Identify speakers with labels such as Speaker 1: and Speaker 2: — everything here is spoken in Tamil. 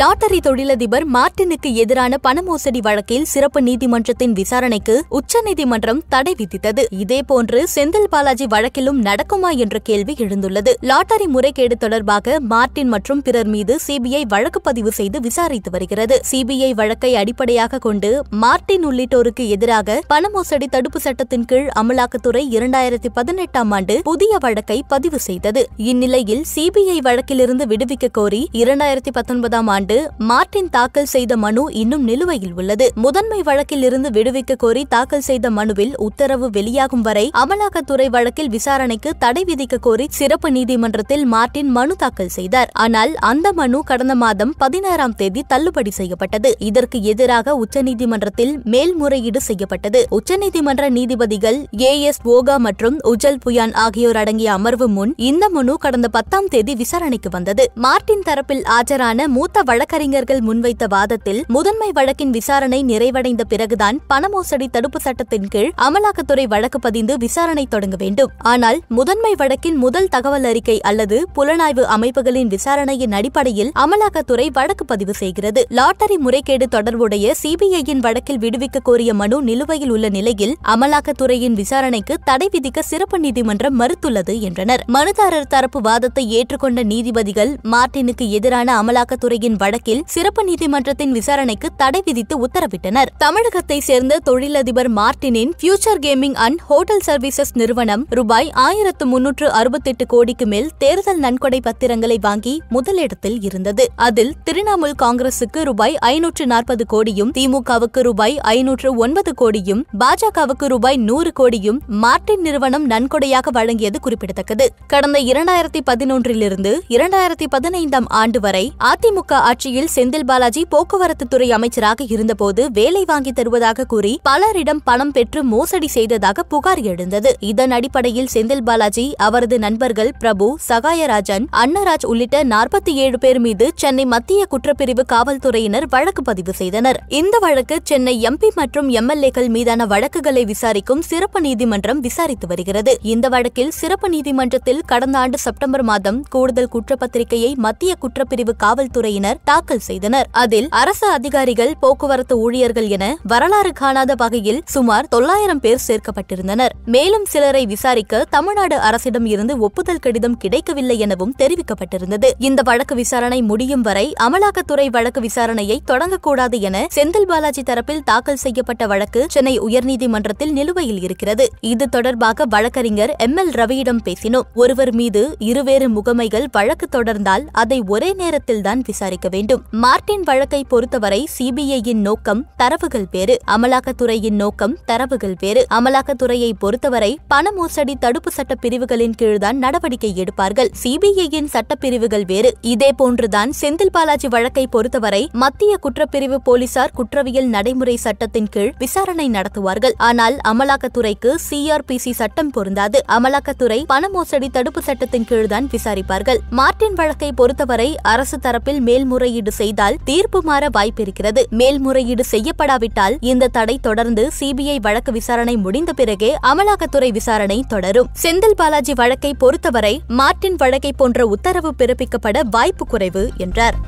Speaker 1: லாட்டரி தொழிலதிபர் மார்டினுக்கு எதிரான பண மோசடி வழக்கில் சிறப்பு நீதிமன்றத்தின் விசாரணைக்கு உச்சநீதிமன்றம் தடை விதித்தது இதேபோன்று செந்தில் பாலாஜி வழக்கிலும் நடக்குமா என்ற கேள்வி எழுந்துள்ளது லாட்டரி முறைகேடு தொடர்பாக மார்டின் மற்றும் பிறர் மீது சிபிஐ வழக்கு பதிவு செய்து விசாரித்து வருகிறது சிபிஐ வழக்கை அடிப்படையாக கொண்டு மார்டின் உள்ளிட்டோருக்கு எதிராக பண மோசடி தடுப்பு சட்டத்தின் கீழ் அமலாக்கத்துறை இரண்டாயிரத்தி பதினெட்டாம் ஆண்டு புதிய வழக்கை பதிவு செய்தது இந்நிலையில் சிபிஐ வழக்கிலிருந்து விடுவிக்க கோரி இரண்டாயிரத்தி பத்தொன்பதாம் ஆண்டு ஆண்டு மார்டின் தாக்கல் செய்த மனு இன்னும் நிலுவையில் உள்ளது முதன்மை வழக்கில் இருந்து விடுவிக்க கோரி தாக்கல் செய்த மனுவில் உத்தரவு வெளியாகும் வரை அமலாக்கத்துறை வழக்கில் விசாரணைக்கு தடை விதிக்க கோரி சிறப்பு நீதிமன்றத்தில் மார்டின் மனு தாக்கல் செய்தார் ஆனால் அந்த மனு கடந்த மாதம் பதினாறாம் தேதி தள்ளுபடி செய்யப்பட்டது இதற்கு எதிராக உச்சநீதிமன்றத்தில் மேல்முறையீடு செய்யப்பட்டது உச்சநீதிமன்ற நீதிபதிகள் ஏ எஸ் ஓகா மற்றும் உஜல் புயான் ஆகியோர் அடங்கிய அமர்வு முன் இந்த மனு கடந்த பத்தாம் தேதி விசாரணைக்கு வந்தது மார்டின் தரப்பில் ஆஜரான மூத்த வழக்கறிஞர்கள் முன்வைத்த வாதத்தில் முதன்மை வழக்கின் விசாரணை நிறைவடைந்த பிறகுதான் பணமோசடி தடுப்பு சட்டத்தின் கீழ் அமலாக்கத்துறை வழக்கு பதிந்து விசாரணை தொடங்க வேண்டும் ஆனால் முதன்மை வழக்கின் முதல் தகவல் அறிக்கை அல்லது புலனாய்வு அமைப்புகளின் விசாரணையின் அடிப்படையில் அமலாக்கத்துறை வழக்கு பதிவு செய்கிறது லாட்டரி முறைகேடு தொடர்புடைய சிபிஐயின் வழக்கில் விடுவிக்க கோரிய மனு நிலுவையில் உள்ள நிலையில் அமலாக்கத்துறையின் விசாரணைக்கு தடை விதிக்க சிறப்பு நீதிமன்றம் மறுத்துள்ளது என்றனர் மனுதாரர் தரப்பு வாதத்தை ஏற்றுக்கொண்ட நீதிபதிகள் மார்டினுக்கு எதிரான அமலாக்கத்துறையின் வழக்கில் சிறப்பு நீதிமன்றத்தின் விசாரணைக்கு தடை விதித்து உத்தரவிட்டனர் தமிழகத்தை சேர்ந்த தொழிலதிபர் மார்டினின் future gaming and hotel services நிறுவனம் ரூபாய் ஆயிரத்து முன்னூற்று அறுபத்தெட்டு கோடிக்கு மேல் தேர்தல் நன்கொடை பத்திரங்களை வாங்கி முதலிடத்தில் இருந்தது அதில் திரிணாமுல் காங்கிரசுக்கு ரூபாய் ஐநூற்று நாற்பது கோடியும் திமுகவுக்கு ரூபாய் ஐநூற்று ஒன்பது கோடியும் பாஜகவுக்கு ரூபாய் நூறு கோடியும் மார்டின் நிறுவனம் நன்கொடையாக வழங்கியது குறிப்பிடத்தக்கது கடந்த இரண்டாயிரத்தி பதினொன்றிலிருந்து இரண்டாயிரத்தி பதினைந்தாம் ஆண்டு வரை அதிமுக ஆட்சியில் செந்தில் பாலாஜி போக்குவரத்து துறை அமைச்சராக இருந்தபோது வேலை வாங்கி தருவதாக கூறி பலரிடம் பணம் பெற்று மோசடி செய்ததாக புகார் எழுந்தது இதன் அடிப்படையில் செந்தில் பாலாஜி அவரது நண்பர்கள் பிரபு சகாயராஜன் அன்னராஜ் உள்ளிட்ட நாற்பத்தி ஏழு பேர் மீது சென்னை மத்திய குற்றப்பிரிவு காவல்துறையினர் வழக்கு பதிவு செய்தனர் இந்த வழக்கு சென்னை எம்பி மற்றும் எம்எல்ஏக்கள் மீதான வழக்குகளை விசாரிக்கும் சிறப்பு நீதிமன்றம் விசாரித்து வருகிறது இந்த வழக்கில் சிறப்பு நீதிமன்றத்தில் கடந்த ஆண்டு செப்டம்பர் மாதம் கூடுதல் குற்றப்பத்திரிகையை மத்திய குற்றப்பிரிவு காவல்துறையினர் தாக்கல் செய்தனர் அதில் அரசு அதிகாரிகள் போக்குவரத்து ஊழியர்கள் என வரலாறு காணாத வகையில் சுமார் தொள்ளாயிரம் பேர் சேர்க்கப்பட்டிருந்தனர் மேலும் சிலரை விசாரிக்க தமிழ்நாடு அரசிடம் இருந்து ஒப்புதல் கடிதம் கிடைக்கவில்லை எனவும் தெரிவிக்கப்பட்டிருந்தது இந்த வழக்கு விசாரணை முடியும் வரை அமலாக்கத்துறை வழக்கு விசாரணையை தொடங்கக்கூடாது என செந்தில் பாலாஜி தரப்பில் தாக்கல் செய்யப்பட்ட வழக்கு சென்னை உயர்நீதிமன்றத்தில் நிலுவையில் இருக்கிறது இது தொடர்பாக வழக்கறிஞர் எம் எல் ரவியிடம் பேசினோம் ஒருவர் மீது இருவேறு முகமைகள் வழக்கு தொடர்ந்தால் அதை ஒரே நேரத்தில் தான் விசாரிக்க வேண்டும் மார்டின் வழக்கை பொறுத்தவரை சிபிஐயின் நோக்கம் தரவுகள் வேறு அமலாக்கத்துறையின் நோக்கம் தரவுகள் வேறு அமலாக்கத்துறையை பொறுத்தவரை பண மோசடி தடுப்பு சட்ட பிரிவுகளின் கீழ்தான் நடவடிக்கை எடுப்பார்கள் சிபிஐயின் சட்டப்பிரிவுகள் வேறு இதே போன்றுதான் செந்தில் பாலாஜி வழக்கை பொறுத்தவரை மத்திய குற்றப்பிரிவு போலீசார் குற்றவியல் நடைமுறை சட்டத்தின் கீழ் விசாரணை நடத்துவார்கள் ஆனால் அமலாக்கத்துறைக்கு சிஆர்பிசி சட்டம் பொருந்தாது அமலாக்கத்துறை பண மோசடி தடுப்பு சட்டத்தின் கீழ்தான் விசாரிப்பார்கள் மார்டின் வழக்கை பொறுத்தவரை அரசு தரப்பில் மேல் மேல்முறையீடு செய்தால் தீர்ப்பு மாற வாய்ப்பிருக்கிறது மேல்முறையீடு செய்யப்படாவிட்டால் இந்த தடை தொடர்ந்து சிபிஐ வழக்கு விசாரணை முடிந்த பிறகே அமலாக்கத்துறை விசாரணை தொடரும் செந்தில் பாலாஜி வழக்கை பொறுத்தவரை மார்டின் வழக்கை போன்ற உத்தரவு பிறப்பிக்கப்பட வாய்ப்பு குறைவு என்றார்